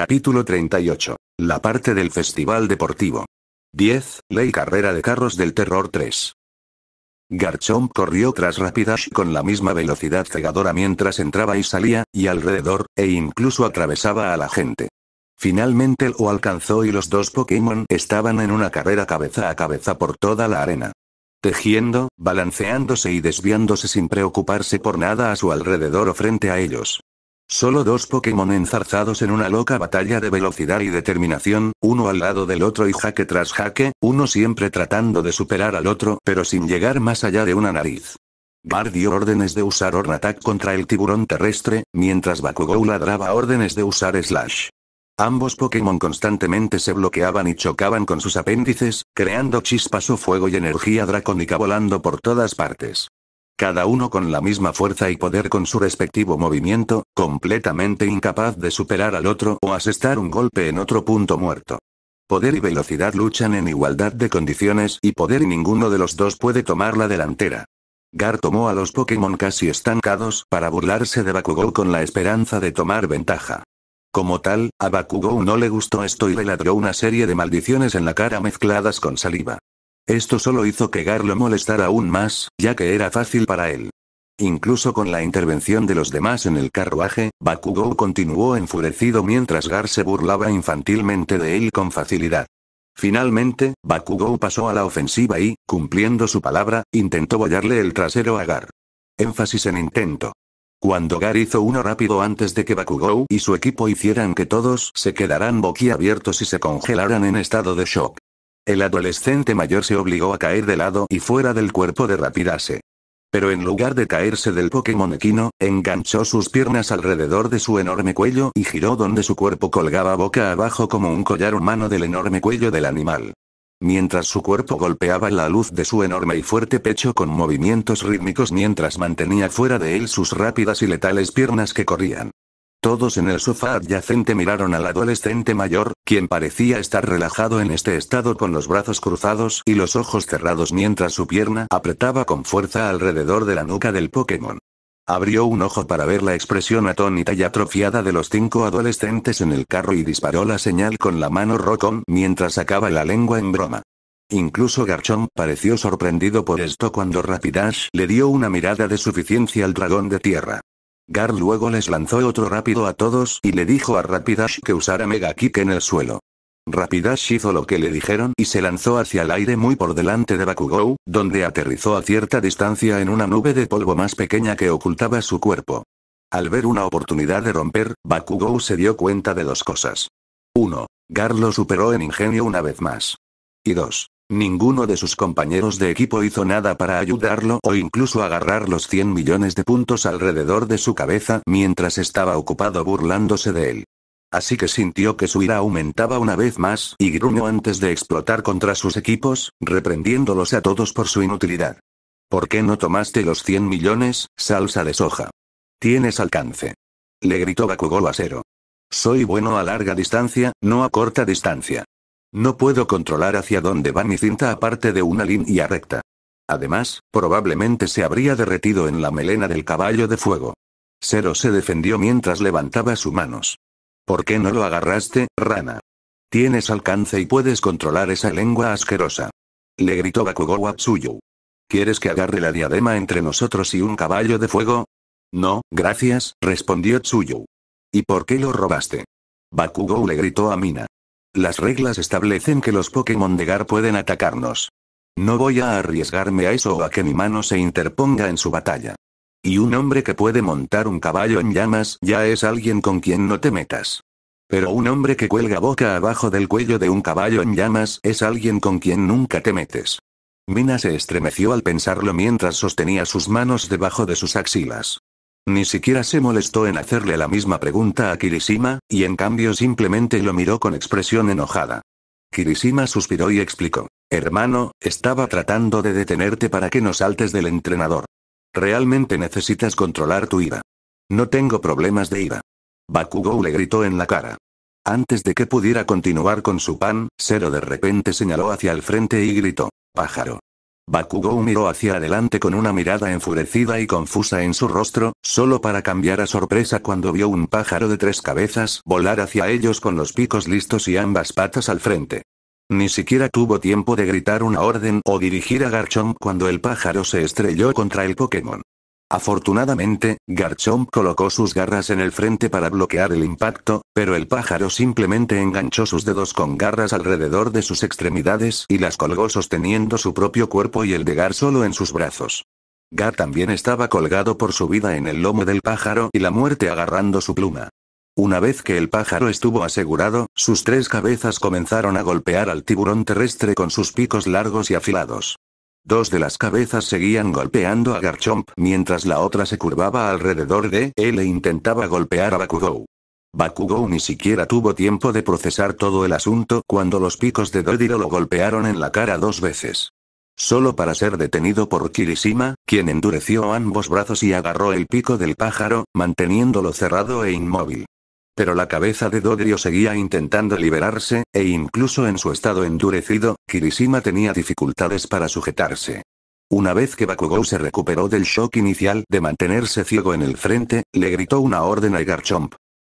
Capítulo 38. La parte del Festival Deportivo. 10. Ley Carrera de Carros del Terror 3. Garchomp corrió tras Rapidash con la misma velocidad cegadora mientras entraba y salía, y alrededor, e incluso atravesaba a la gente. Finalmente lo alcanzó y los dos Pokémon estaban en una carrera cabeza a cabeza por toda la arena. Tejiendo, balanceándose y desviándose sin preocuparse por nada a su alrededor o frente a ellos. Solo dos Pokémon enzarzados en una loca batalla de velocidad y determinación, uno al lado del otro y jaque tras jaque, uno siempre tratando de superar al otro pero sin llegar más allá de una nariz. Gar dio órdenes de usar Attack contra el tiburón terrestre, mientras Bakugou ladraba órdenes de usar Slash. Ambos Pokémon constantemente se bloqueaban y chocaban con sus apéndices, creando chispas o fuego y energía dracónica volando por todas partes cada uno con la misma fuerza y poder con su respectivo movimiento, completamente incapaz de superar al otro o asestar un golpe en otro punto muerto. Poder y velocidad luchan en igualdad de condiciones y poder y ninguno de los dos puede tomar la delantera. Gar tomó a los Pokémon casi estancados para burlarse de Bakugou con la esperanza de tomar ventaja. Como tal, a Bakugou no le gustó esto y le ladró una serie de maldiciones en la cara mezcladas con saliva. Esto solo hizo que Gar lo molestara aún más, ya que era fácil para él. Incluso con la intervención de los demás en el carruaje, Bakugou continuó enfurecido mientras Gar se burlaba infantilmente de él con facilidad. Finalmente, Bakugou pasó a la ofensiva y, cumpliendo su palabra, intentó bollarle el trasero a Gar. Énfasis en intento. Cuando Gar hizo uno rápido antes de que Bakugou y su equipo hicieran que todos se quedaran boquiabiertos y se congelaran en estado de shock. El adolescente mayor se obligó a caer de lado y fuera del cuerpo de Rapidase. Pero en lugar de caerse del Pokémon equino, enganchó sus piernas alrededor de su enorme cuello y giró donde su cuerpo colgaba boca abajo como un collar humano del enorme cuello del animal. Mientras su cuerpo golpeaba la luz de su enorme y fuerte pecho con movimientos rítmicos mientras mantenía fuera de él sus rápidas y letales piernas que corrían. Todos en el sofá adyacente miraron al adolescente mayor, quien parecía estar relajado en este estado con los brazos cruzados y los ojos cerrados mientras su pierna apretaba con fuerza alrededor de la nuca del Pokémon. Abrió un ojo para ver la expresión atónita y atrofiada de los cinco adolescentes en el carro y disparó la señal con la mano Rocón mientras sacaba la lengua en broma. Incluso Garchomp pareció sorprendido por esto cuando Rapidash le dio una mirada de suficiencia al dragón de tierra. Gar luego les lanzó otro rápido a todos y le dijo a Rapidash que usara Mega Kick en el suelo. Rapidash hizo lo que le dijeron y se lanzó hacia el aire muy por delante de Bakugou, donde aterrizó a cierta distancia en una nube de polvo más pequeña que ocultaba su cuerpo. Al ver una oportunidad de romper, Bakugou se dio cuenta de dos cosas. 1. Gar lo superó en ingenio una vez más. Y 2. Ninguno de sus compañeros de equipo hizo nada para ayudarlo o incluso agarrar los 100 millones de puntos alrededor de su cabeza mientras estaba ocupado burlándose de él. Así que sintió que su ira aumentaba una vez más y gruñó antes de explotar contra sus equipos, reprendiéndolos a todos por su inutilidad. ¿Por qué no tomaste los 100 millones, salsa de soja? Tienes alcance. Le gritó Bakugou a cero. Soy bueno a larga distancia, no a corta distancia. No puedo controlar hacia dónde va mi cinta aparte de una línea recta. Además, probablemente se habría derretido en la melena del caballo de fuego. Zero se defendió mientras levantaba sus manos. ¿Por qué no lo agarraste, rana? Tienes alcance y puedes controlar esa lengua asquerosa. Le gritó Bakugou a Tsuyu. ¿Quieres que agarre la diadema entre nosotros y un caballo de fuego? No, gracias, respondió Tsuyu. ¿Y por qué lo robaste? Bakugou le gritó a Mina. Las reglas establecen que los Pokémon de Gar pueden atacarnos. No voy a arriesgarme a eso o a que mi mano se interponga en su batalla. Y un hombre que puede montar un caballo en llamas ya es alguien con quien no te metas. Pero un hombre que cuelga boca abajo del cuello de un caballo en llamas es alguien con quien nunca te metes. Mina se estremeció al pensarlo mientras sostenía sus manos debajo de sus axilas. Ni siquiera se molestó en hacerle la misma pregunta a Kirishima, y en cambio simplemente lo miró con expresión enojada. Kirishima suspiró y explicó. Hermano, estaba tratando de detenerte para que no saltes del entrenador. Realmente necesitas controlar tu ira. No tengo problemas de ira. Bakugou le gritó en la cara. Antes de que pudiera continuar con su pan, Zero de repente señaló hacia el frente y gritó. Pájaro. Bakugou miró hacia adelante con una mirada enfurecida y confusa en su rostro, solo para cambiar a sorpresa cuando vio un pájaro de tres cabezas volar hacia ellos con los picos listos y ambas patas al frente. Ni siquiera tuvo tiempo de gritar una orden o dirigir a Garchomp cuando el pájaro se estrelló contra el Pokémon. Afortunadamente, Garchomp colocó sus garras en el frente para bloquear el impacto, pero el pájaro simplemente enganchó sus dedos con garras alrededor de sus extremidades y las colgó sosteniendo su propio cuerpo y el de Gar solo en sus brazos. Gar también estaba colgado por su vida en el lomo del pájaro y la muerte agarrando su pluma. Una vez que el pájaro estuvo asegurado, sus tres cabezas comenzaron a golpear al tiburón terrestre con sus picos largos y afilados. Dos de las cabezas seguían golpeando a Garchomp mientras la otra se curvaba alrededor de él e intentaba golpear a Bakugou. Bakugou ni siquiera tuvo tiempo de procesar todo el asunto cuando los picos de Dodiro lo golpearon en la cara dos veces. Solo para ser detenido por Kirishima, quien endureció ambos brazos y agarró el pico del pájaro, manteniéndolo cerrado e inmóvil. Pero la cabeza de Dodrio seguía intentando liberarse, e incluso en su estado endurecido, Kirishima tenía dificultades para sujetarse. Una vez que Bakugou se recuperó del shock inicial de mantenerse ciego en el frente, le gritó una orden a Garchomp.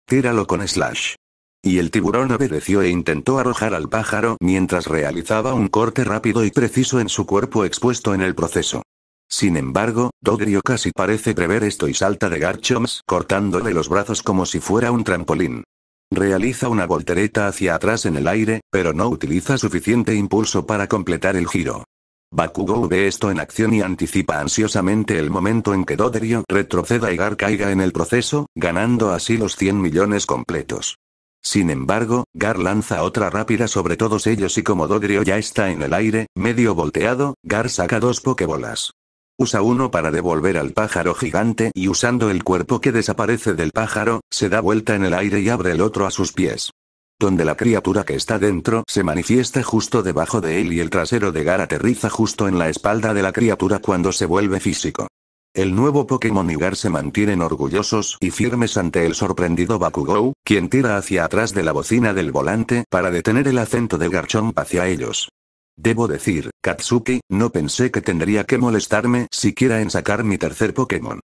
Tíralo con Slash. Y el tiburón obedeció e intentó arrojar al pájaro mientras realizaba un corte rápido y preciso en su cuerpo expuesto en el proceso. Sin embargo, Dodrio casi parece prever esto y salta de Garchoms cortándole los brazos como si fuera un trampolín. Realiza una voltereta hacia atrás en el aire, pero no utiliza suficiente impulso para completar el giro. Bakugou ve esto en acción y anticipa ansiosamente el momento en que Dodrio retroceda y Gar caiga en el proceso, ganando así los 100 millones completos. Sin embargo, Gar lanza otra rápida sobre todos ellos y como Dodrio ya está en el aire, medio volteado, Gar saca dos pokebolas. Usa uno para devolver al pájaro gigante y usando el cuerpo que desaparece del pájaro, se da vuelta en el aire y abre el otro a sus pies. Donde la criatura que está dentro se manifiesta justo debajo de él y el trasero de Gar aterriza justo en la espalda de la criatura cuando se vuelve físico. El nuevo Pokémon y Gar se mantienen orgullosos y firmes ante el sorprendido Bakugou, quien tira hacia atrás de la bocina del volante para detener el acento de Garchomp hacia ellos. Debo decir, Katsuki, no pensé que tendría que molestarme siquiera en sacar mi tercer Pokémon.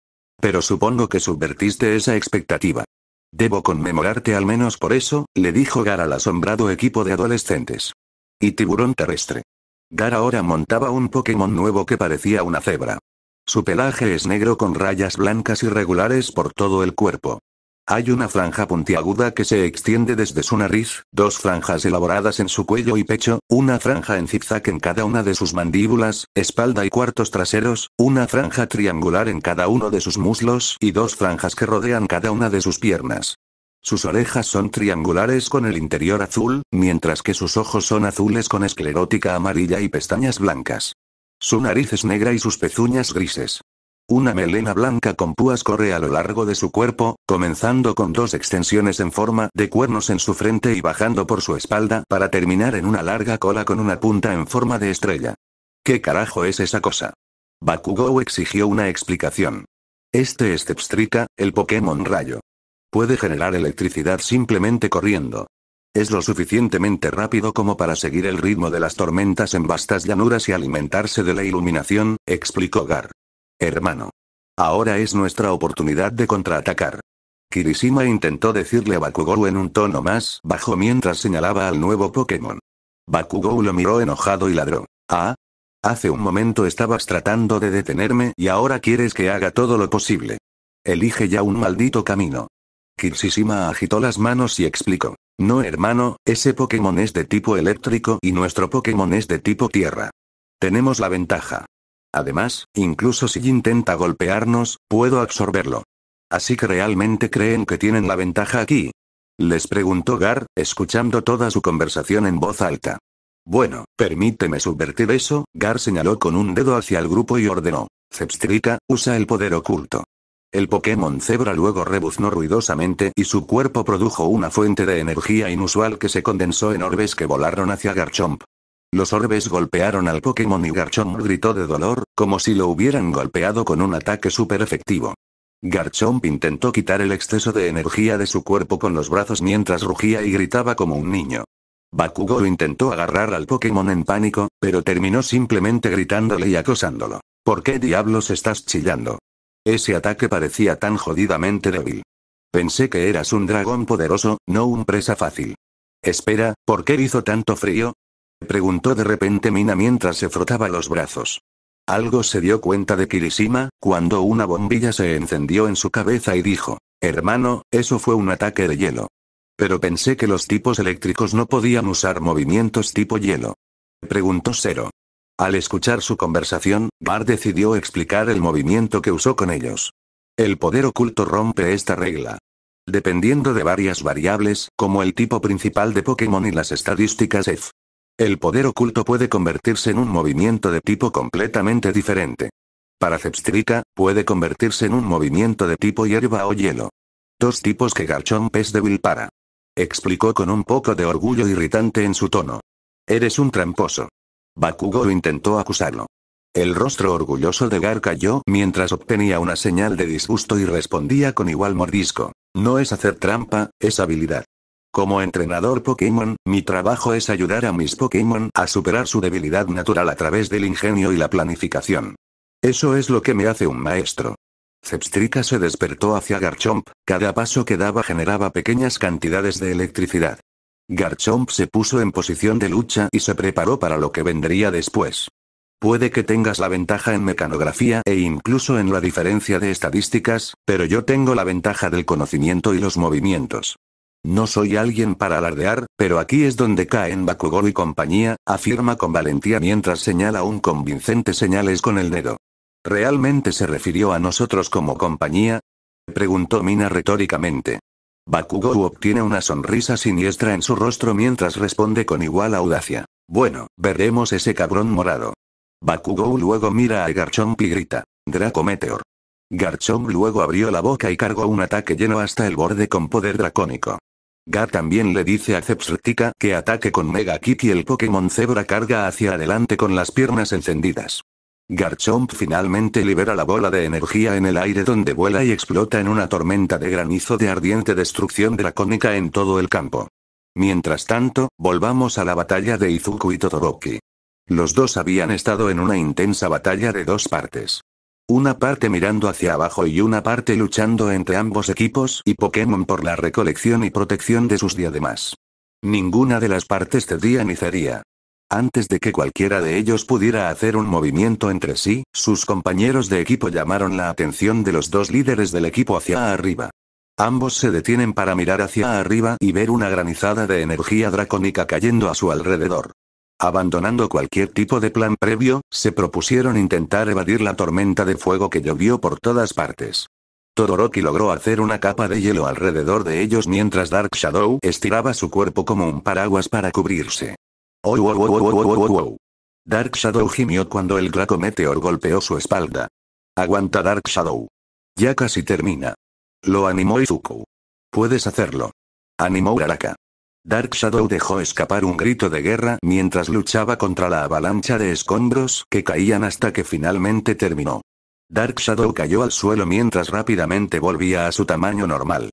Pero supongo que subvertiste esa expectativa. Debo conmemorarte al menos por eso, le dijo Gar al asombrado equipo de adolescentes. Y tiburón terrestre. Gar ahora montaba un Pokémon nuevo que parecía una cebra. Su pelaje es negro con rayas blancas irregulares por todo el cuerpo. Hay una franja puntiaguda que se extiende desde su nariz, dos franjas elaboradas en su cuello y pecho, una franja en zigzag en cada una de sus mandíbulas, espalda y cuartos traseros, una franja triangular en cada uno de sus muslos y dos franjas que rodean cada una de sus piernas. Sus orejas son triangulares con el interior azul, mientras que sus ojos son azules con esclerótica amarilla y pestañas blancas. Su nariz es negra y sus pezuñas grises. Una melena blanca con púas corre a lo largo de su cuerpo, comenzando con dos extensiones en forma de cuernos en su frente y bajando por su espalda para terminar en una larga cola con una punta en forma de estrella. ¿Qué carajo es esa cosa? Bakugou exigió una explicación. Este es Tepstrika, el Pokémon Rayo. Puede generar electricidad simplemente corriendo. Es lo suficientemente rápido como para seguir el ritmo de las tormentas en vastas llanuras y alimentarse de la iluminación, explicó Gar. Hermano. Ahora es nuestra oportunidad de contraatacar. Kirishima intentó decirle a Bakugou en un tono más bajo mientras señalaba al nuevo Pokémon. Bakugou lo miró enojado y ladró. Ah. Hace un momento estabas tratando de detenerme y ahora quieres que haga todo lo posible. Elige ya un maldito camino. Kirishima agitó las manos y explicó. No hermano, ese Pokémon es de tipo eléctrico y nuestro Pokémon es de tipo tierra. Tenemos la ventaja. Además, incluso si intenta golpearnos, puedo absorberlo. Así que realmente creen que tienen la ventaja aquí. Les preguntó Gar, escuchando toda su conversación en voz alta. Bueno, permíteme subvertir eso, Gar señaló con un dedo hacia el grupo y ordenó. Zepstrika, usa el poder oculto. El Pokémon Zebra luego rebuznó ruidosamente y su cuerpo produjo una fuente de energía inusual que se condensó en orbes que volaron hacia Garchomp. Los orbes golpearon al Pokémon y Garchomp gritó de dolor, como si lo hubieran golpeado con un ataque súper efectivo. Garchomp intentó quitar el exceso de energía de su cuerpo con los brazos mientras rugía y gritaba como un niño. Bakugou intentó agarrar al Pokémon en pánico, pero terminó simplemente gritándole y acosándolo. ¿Por qué diablos estás chillando? Ese ataque parecía tan jodidamente débil. Pensé que eras un dragón poderoso, no un presa fácil. Espera, ¿por qué hizo tanto frío? preguntó de repente Mina mientras se frotaba los brazos. Algo se dio cuenta de Kirishima, cuando una bombilla se encendió en su cabeza y dijo, hermano, eso fue un ataque de hielo. Pero pensé que los tipos eléctricos no podían usar movimientos tipo hielo. Preguntó Zero. Al escuchar su conversación, Bar decidió explicar el movimiento que usó con ellos. El poder oculto rompe esta regla. Dependiendo de varias variables, como el tipo principal de Pokémon y las estadísticas F, el poder oculto puede convertirse en un movimiento de tipo completamente diferente. Para Zepstrika, puede convertirse en un movimiento de tipo hierba o hielo. Dos tipos que Garchomp es débil para. Explicó con un poco de orgullo irritante en su tono. Eres un tramposo. Bakugo intentó acusarlo. El rostro orgulloso de Gar cayó mientras obtenía una señal de disgusto y respondía con igual mordisco. No es hacer trampa, es habilidad. Como entrenador Pokémon, mi trabajo es ayudar a mis Pokémon a superar su debilidad natural a través del ingenio y la planificación. Eso es lo que me hace un maestro. Zepstrika se despertó hacia Garchomp, cada paso que daba generaba pequeñas cantidades de electricidad. Garchomp se puso en posición de lucha y se preparó para lo que vendría después. Puede que tengas la ventaja en mecanografía e incluso en la diferencia de estadísticas, pero yo tengo la ventaja del conocimiento y los movimientos. No soy alguien para alardear, pero aquí es donde caen Bakugou y compañía, afirma con valentía mientras señala un convincente señales con el dedo. ¿Realmente se refirió a nosotros como compañía? Preguntó Mina retóricamente. Bakugou obtiene una sonrisa siniestra en su rostro mientras responde con igual audacia. Bueno, veremos ese cabrón morado. Bakugou luego mira a Garchomp y grita. Draco Meteor. Garchomp luego abrió la boca y cargó un ataque lleno hasta el borde con poder dracónico. Ga también le dice a Zepsrtica que ataque con Mega Kick y el Pokémon Zebra carga hacia adelante con las piernas encendidas. Garchomp finalmente libera la bola de energía en el aire donde vuela y explota en una tormenta de granizo de ardiente destrucción dracónica en todo el campo. Mientras tanto, volvamos a la batalla de Izuku y Todoroki. Los dos habían estado en una intensa batalla de dos partes. Una parte mirando hacia abajo y una parte luchando entre ambos equipos y Pokémon por la recolección y protección de sus diademas. Ninguna de las partes cedía ni cedía. Antes de que cualquiera de ellos pudiera hacer un movimiento entre sí, sus compañeros de equipo llamaron la atención de los dos líderes del equipo hacia arriba. Ambos se detienen para mirar hacia arriba y ver una granizada de energía dracónica cayendo a su alrededor. Abandonando cualquier tipo de plan previo, se propusieron intentar evadir la tormenta de fuego que llovió por todas partes. Todoroki logró hacer una capa de hielo alrededor de ellos mientras Dark Shadow estiraba su cuerpo como un paraguas para cubrirse. Oh, oh, Dark Shadow gimió cuando el Draco Meteor golpeó su espalda. Aguanta Dark Shadow. Ya casi termina. Lo animó Izuku. Puedes hacerlo. Animó Uraraka. Dark Shadow dejó escapar un grito de guerra mientras luchaba contra la avalancha de escombros que caían hasta que finalmente terminó. Dark Shadow cayó al suelo mientras rápidamente volvía a su tamaño normal.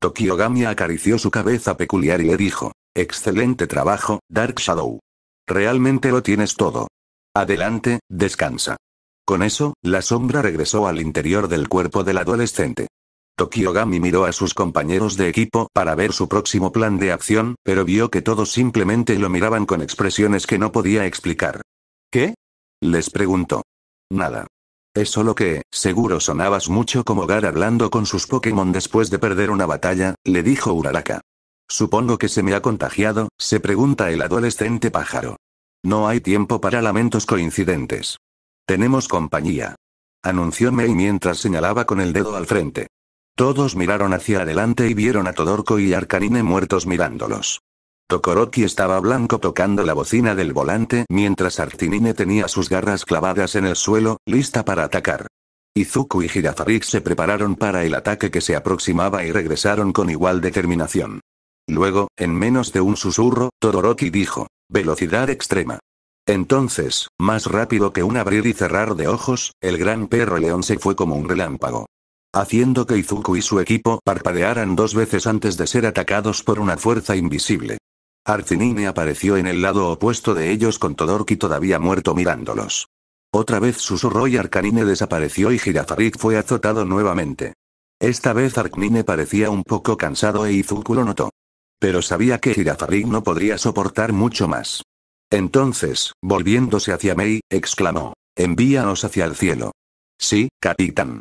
Tokiogami acarició su cabeza peculiar y le dijo, Excelente trabajo, Dark Shadow. Realmente lo tienes todo. Adelante, descansa. Con eso, la sombra regresó al interior del cuerpo del adolescente. Tokiogami miró a sus compañeros de equipo para ver su próximo plan de acción, pero vio que todos simplemente lo miraban con expresiones que no podía explicar. ¿Qué? Les preguntó. Nada. Es solo que, seguro sonabas mucho como Gar hablando con sus Pokémon después de perder una batalla, le dijo Uraraka. Supongo que se me ha contagiado, se pregunta el adolescente pájaro. No hay tiempo para lamentos coincidentes. Tenemos compañía. Anunció Mei mientras señalaba con el dedo al frente. Todos miraron hacia adelante y vieron a Todorko y Arcanine muertos mirándolos. Tokoroki estaba blanco tocando la bocina del volante mientras Arcanine tenía sus garras clavadas en el suelo, lista para atacar. Izuku y Hirafarik se prepararon para el ataque que se aproximaba y regresaron con igual determinación. Luego, en menos de un susurro, Todoroki dijo, velocidad extrema. Entonces, más rápido que un abrir y cerrar de ojos, el gran perro león se fue como un relámpago haciendo que Izuku y su equipo parpadearan dos veces antes de ser atacados por una fuerza invisible. Arcinine apareció en el lado opuesto de ellos con Todorki todavía muerto mirándolos. Otra vez susurró y Arcanine desapareció y Jirazarik fue azotado nuevamente. Esta vez Arcnine parecía un poco cansado e Izuku lo notó. Pero sabía que Jirazarik no podría soportar mucho más. Entonces, volviéndose hacia Mei, exclamó. Envíanos hacia el cielo. Sí, capitán.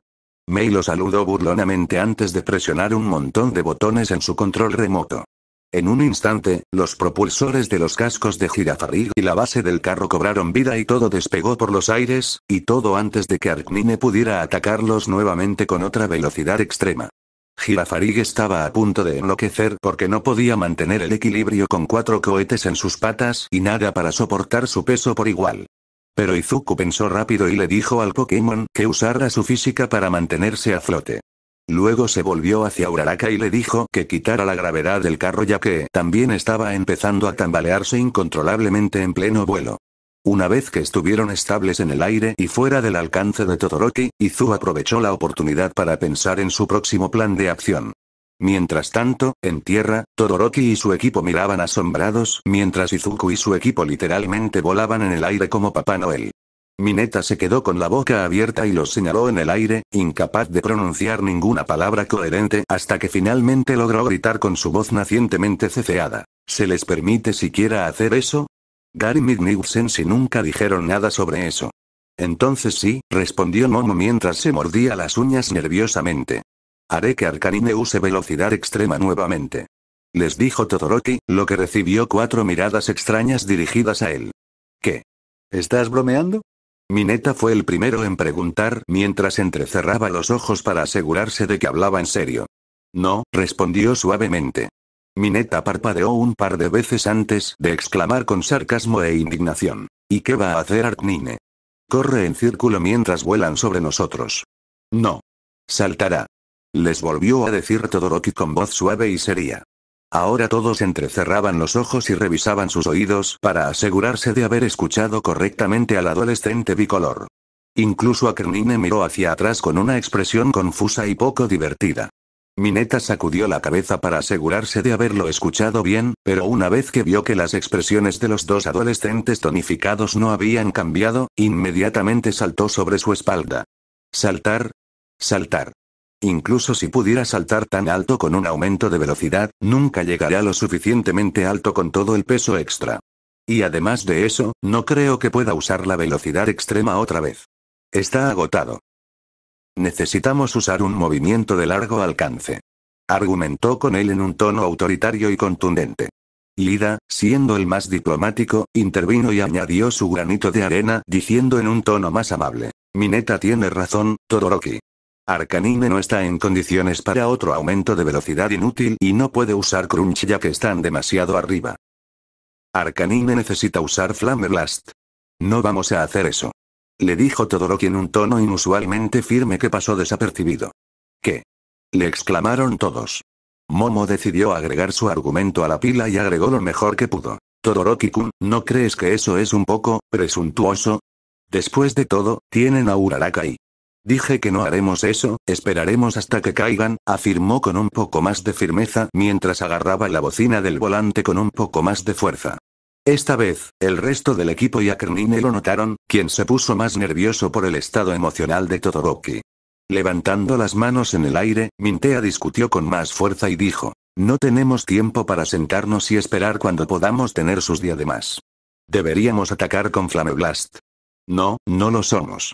May lo saludó burlonamente antes de presionar un montón de botones en su control remoto. En un instante, los propulsores de los cascos de Girafarig y la base del carro cobraron vida y todo despegó por los aires, y todo antes de que Arknine pudiera atacarlos nuevamente con otra velocidad extrema. Girafarig estaba a punto de enloquecer porque no podía mantener el equilibrio con cuatro cohetes en sus patas y nada para soportar su peso por igual. Pero Izuku pensó rápido y le dijo al Pokémon que usara su física para mantenerse a flote. Luego se volvió hacia Uraraka y le dijo que quitara la gravedad del carro ya que también estaba empezando a tambalearse incontrolablemente en pleno vuelo. Una vez que estuvieron estables en el aire y fuera del alcance de Todoroki, Izu aprovechó la oportunidad para pensar en su próximo plan de acción. Mientras tanto, en tierra, Todoroki y su equipo miraban asombrados mientras Izuku y su equipo literalmente volaban en el aire como Papá Noel. Mineta se quedó con la boca abierta y los señaló en el aire, incapaz de pronunciar ninguna palabra coherente hasta que finalmente logró gritar con su voz nacientemente ceceada. ¿Se les permite siquiera hacer eso? Gary y nunca dijeron nada sobre eso. Entonces sí, respondió Momo mientras se mordía las uñas nerviosamente. Haré que Arcanine use velocidad extrema nuevamente. Les dijo Todoroki, lo que recibió cuatro miradas extrañas dirigidas a él. ¿Qué? ¿Estás bromeando? Mineta fue el primero en preguntar mientras entrecerraba los ojos para asegurarse de que hablaba en serio. No, respondió suavemente. Mineta parpadeó un par de veces antes de exclamar con sarcasmo e indignación. ¿Y qué va a hacer Arcanine? Corre en círculo mientras vuelan sobre nosotros. No. Saltará. Les volvió a decir Todoroki con voz suave y seria. Ahora todos entrecerraban los ojos y revisaban sus oídos para asegurarse de haber escuchado correctamente al adolescente bicolor. Incluso Akernine miró hacia atrás con una expresión confusa y poco divertida. Mineta sacudió la cabeza para asegurarse de haberlo escuchado bien, pero una vez que vio que las expresiones de los dos adolescentes tonificados no habían cambiado, inmediatamente saltó sobre su espalda. Saltar. Saltar. Incluso si pudiera saltar tan alto con un aumento de velocidad, nunca llegaría lo suficientemente alto con todo el peso extra. Y además de eso, no creo que pueda usar la velocidad extrema otra vez. Está agotado. Necesitamos usar un movimiento de largo alcance. Argumentó con él en un tono autoritario y contundente. Lida, siendo el más diplomático, intervino y añadió su granito de arena, diciendo en un tono más amable. Mineta tiene razón, Todoroki. Arcanine no está en condiciones para otro aumento de velocidad inútil y no puede usar Crunch ya que están demasiado arriba. Arcanine necesita usar Flame No vamos a hacer eso. Le dijo Todoroki en un tono inusualmente firme que pasó desapercibido. ¿Qué? Le exclamaron todos. Momo decidió agregar su argumento a la pila y agregó lo mejor que pudo. Todoroki-kun, ¿no crees que eso es un poco presuntuoso? Después de todo, tienen a Uraraka y Dije que no haremos eso, esperaremos hasta que caigan, afirmó con un poco más de firmeza mientras agarraba la bocina del volante con un poco más de fuerza. Esta vez, el resto del equipo y Akernine lo notaron, quien se puso más nervioso por el estado emocional de Todoroki. Levantando las manos en el aire, Mintea discutió con más fuerza y dijo, no tenemos tiempo para sentarnos y esperar cuando podamos tener sus diademas. Deberíamos atacar con Flameblast. No, no lo somos.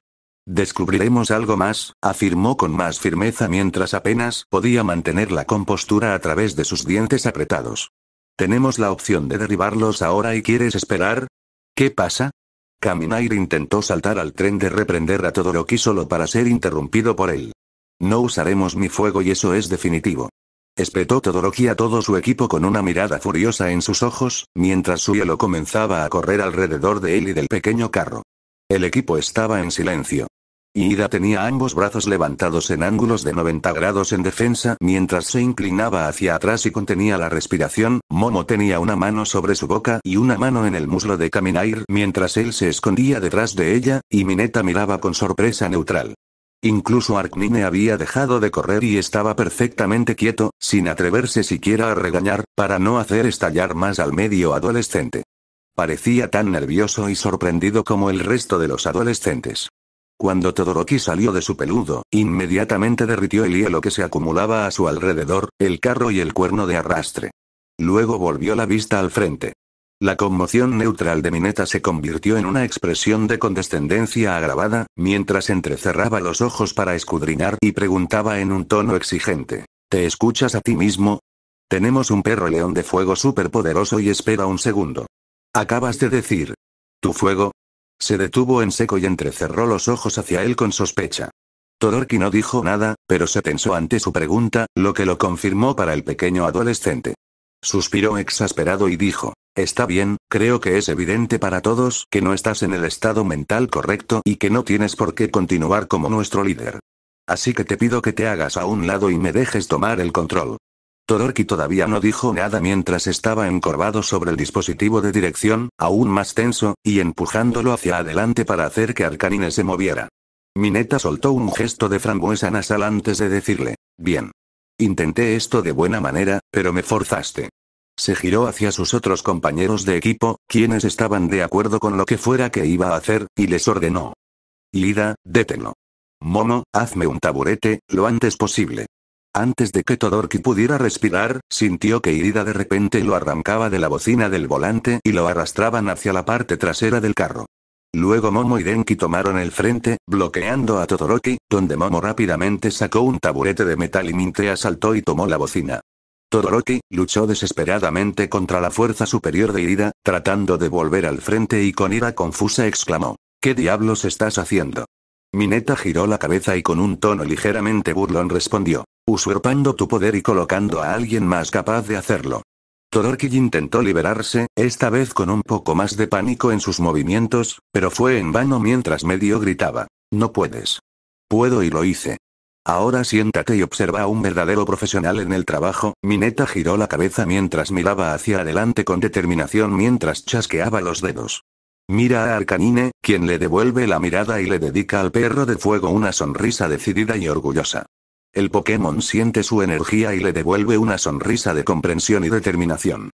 Descubriremos algo más, afirmó con más firmeza mientras apenas podía mantener la compostura a través de sus dientes apretados. Tenemos la opción de derribarlos ahora y quieres esperar. ¿Qué pasa? Kaminair intentó saltar al tren de reprender a Todoroki solo para ser interrumpido por él. No usaremos mi fuego y eso es definitivo. Espetó Todoroki a todo su equipo con una mirada furiosa en sus ojos, mientras su hielo comenzaba a correr alrededor de él y del pequeño carro. El equipo estaba en silencio. Ida tenía ambos brazos levantados en ángulos de 90 grados en defensa mientras se inclinaba hacia atrás y contenía la respiración, Momo tenía una mano sobre su boca y una mano en el muslo de Kaminair mientras él se escondía detrás de ella, y Mineta miraba con sorpresa neutral. Incluso Arknine había dejado de correr y estaba perfectamente quieto, sin atreverse siquiera a regañar, para no hacer estallar más al medio adolescente. Parecía tan nervioso y sorprendido como el resto de los adolescentes. Cuando Todoroki salió de su peludo, inmediatamente derritió el hielo que se acumulaba a su alrededor, el carro y el cuerno de arrastre. Luego volvió la vista al frente. La conmoción neutral de Mineta se convirtió en una expresión de condescendencia agravada, mientras entrecerraba los ojos para escudriñar y preguntaba en un tono exigente. ¿Te escuchas a ti mismo? Tenemos un perro león de fuego súper poderoso y espera un segundo. Acabas de decir. Tu fuego, se detuvo en seco y entrecerró los ojos hacia él con sospecha. Todorki no dijo nada, pero se tensó ante su pregunta, lo que lo confirmó para el pequeño adolescente. Suspiró exasperado y dijo, Está bien, creo que es evidente para todos que no estás en el estado mental correcto y que no tienes por qué continuar como nuestro líder. Así que te pido que te hagas a un lado y me dejes tomar el control. Todorki todavía no dijo nada mientras estaba encorvado sobre el dispositivo de dirección, aún más tenso, y empujándolo hacia adelante para hacer que Arcanine se moviera. Mineta soltó un gesto de frambuesa nasal antes de decirle, bien. Intenté esto de buena manera, pero me forzaste. Se giró hacia sus otros compañeros de equipo, quienes estaban de acuerdo con lo que fuera que iba a hacer, y les ordenó. Lida, détenlo. Mono, hazme un taburete, lo antes posible. Antes de que Todoroki pudiera respirar, sintió que Irida de repente lo arrancaba de la bocina del volante y lo arrastraban hacia la parte trasera del carro. Luego Momo y Denki tomaron el frente, bloqueando a Todoroki, donde Momo rápidamente sacó un taburete de metal y Mintrea saltó y tomó la bocina. Todoroki luchó desesperadamente contra la fuerza superior de Irida, tratando de volver al frente y con ira confusa exclamó: ¿Qué diablos estás haciendo? Mineta giró la cabeza y con un tono ligeramente burlón respondió: usurpando tu poder y colocando a alguien más capaz de hacerlo. Todorki intentó liberarse, esta vez con un poco más de pánico en sus movimientos, pero fue en vano mientras medio gritaba. No puedes. Puedo y lo hice. Ahora siéntate y observa a un verdadero profesional en el trabajo. Mineta giró la cabeza mientras miraba hacia adelante con determinación mientras chasqueaba los dedos. Mira a Arcanine, quien le devuelve la mirada y le dedica al perro de fuego una sonrisa decidida y orgullosa. El Pokémon siente su energía y le devuelve una sonrisa de comprensión y determinación.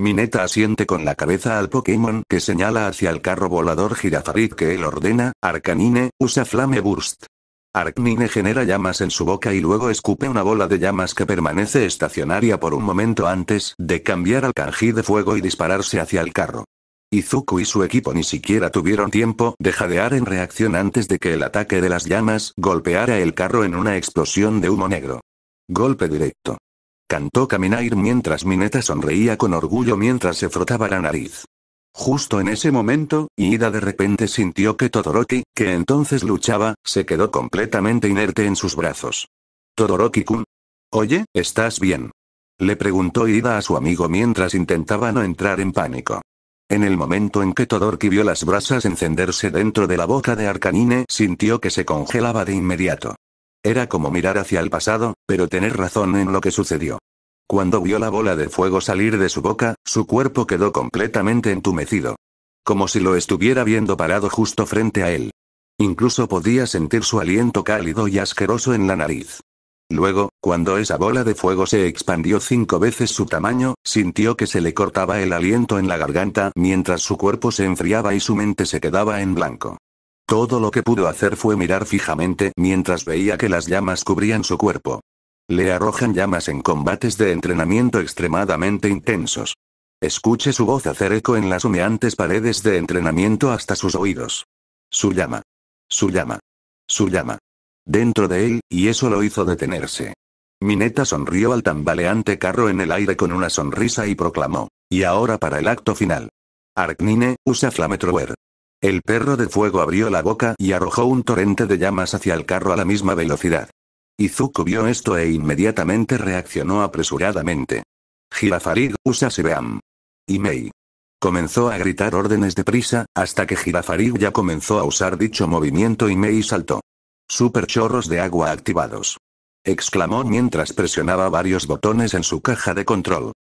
Mineta asiente con la cabeza al Pokémon que señala hacia el carro volador Girafarit que él ordena, Arcanine, usa Flame Burst. Arcanine genera llamas en su boca y luego escupe una bola de llamas que permanece estacionaria por un momento antes de cambiar al kanji de fuego y dispararse hacia el carro. Izuku y su equipo ni siquiera tuvieron tiempo de jadear en reacción antes de que el ataque de las llamas golpeara el carro en una explosión de humo negro. Golpe directo. Cantó Kaminair mientras Mineta sonreía con orgullo mientras se frotaba la nariz. Justo en ese momento, Ida de repente sintió que Todoroki, que entonces luchaba, se quedó completamente inerte en sus brazos. Todoroki-kun. Oye, ¿estás bien? Le preguntó Ida a su amigo mientras intentaba no entrar en pánico. En el momento en que Todorki vio las brasas encenderse dentro de la boca de Arcanine, sintió que se congelaba de inmediato. Era como mirar hacia el pasado, pero tener razón en lo que sucedió. Cuando vio la bola de fuego salir de su boca, su cuerpo quedó completamente entumecido. Como si lo estuviera viendo parado justo frente a él. Incluso podía sentir su aliento cálido y asqueroso en la nariz. Luego, cuando esa bola de fuego se expandió cinco veces su tamaño, sintió que se le cortaba el aliento en la garganta mientras su cuerpo se enfriaba y su mente se quedaba en blanco. Todo lo que pudo hacer fue mirar fijamente mientras veía que las llamas cubrían su cuerpo. Le arrojan llamas en combates de entrenamiento extremadamente intensos. Escuche su voz hacer eco en las humeantes paredes de entrenamiento hasta sus oídos. Su llama. Su llama. Su llama dentro de él, y eso lo hizo detenerse. Mineta sonrió al tambaleante carro en el aire con una sonrisa y proclamó, y ahora para el acto final. Arknine, usa Flametrower. El perro de fuego abrió la boca y arrojó un torrente de llamas hacia el carro a la misma velocidad. Izuku vio esto e inmediatamente reaccionó apresuradamente. Girafarig, usa Sebeam. Y Mei. Comenzó a gritar órdenes de prisa, hasta que Girafarig ya comenzó a usar dicho movimiento y Mei saltó. Super chorros de agua activados. Exclamó mientras presionaba varios botones en su caja de control.